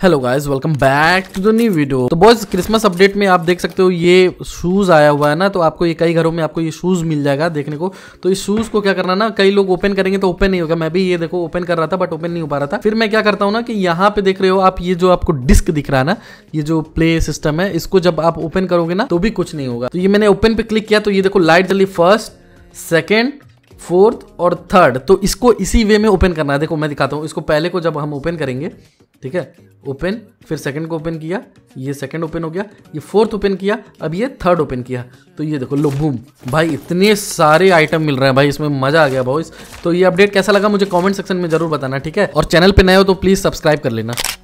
hello guys welcome back to the new video तो boys Christmas update में आप देख सकते हो ये शूज़ आया हुआ है ना तो आपको ये कई घरों में आपको ये शूज़ मिल जाएगा देखने को तो इस शूज़ को क्या करना ना कई लोग ओपन करेंगे तो ओपन नहीं होगा मैं भी ये देखो ओपन कर रहा था बट ओपन नहीं हो पा रहा था फिर मैं क्या करता हूँ ना कि यहाँ पे देख रहे हो आप ये जो आपको डिस्क दिख रहा है ना ये जो प्ले सिस्टम है इसको जब आप ओपन करोगे ना तो भी कुछ नहीं होगा तो ये मैंने ओपन पे क्लिक किया तो ये देखो लाइट जली फर्स्ट सेकेंड फोर्थ और थर्ड तो इसको इसी वे में ओपन करना है देखो मैं दिखाता हूँ इसको पहले को जब हम ओपन करेंगे ठीक है ओपन फिर सेकंड को ओपन किया ये सेकंड ओपन हो गया ये फोर्थ ओपन किया अब ये थर्ड ओपन किया तो ये देखो लो बूम भाई इतने सारे आइटम मिल रहे हैं भाई इसमें मजा आ गया बॉइस तो ये अपडेट कैसा लगा मुझे कमेंट सेक्शन में जरूर बताना ठीक है और चैनल पे नए हो तो प्लीज़ सब्सक्राइब कर लेना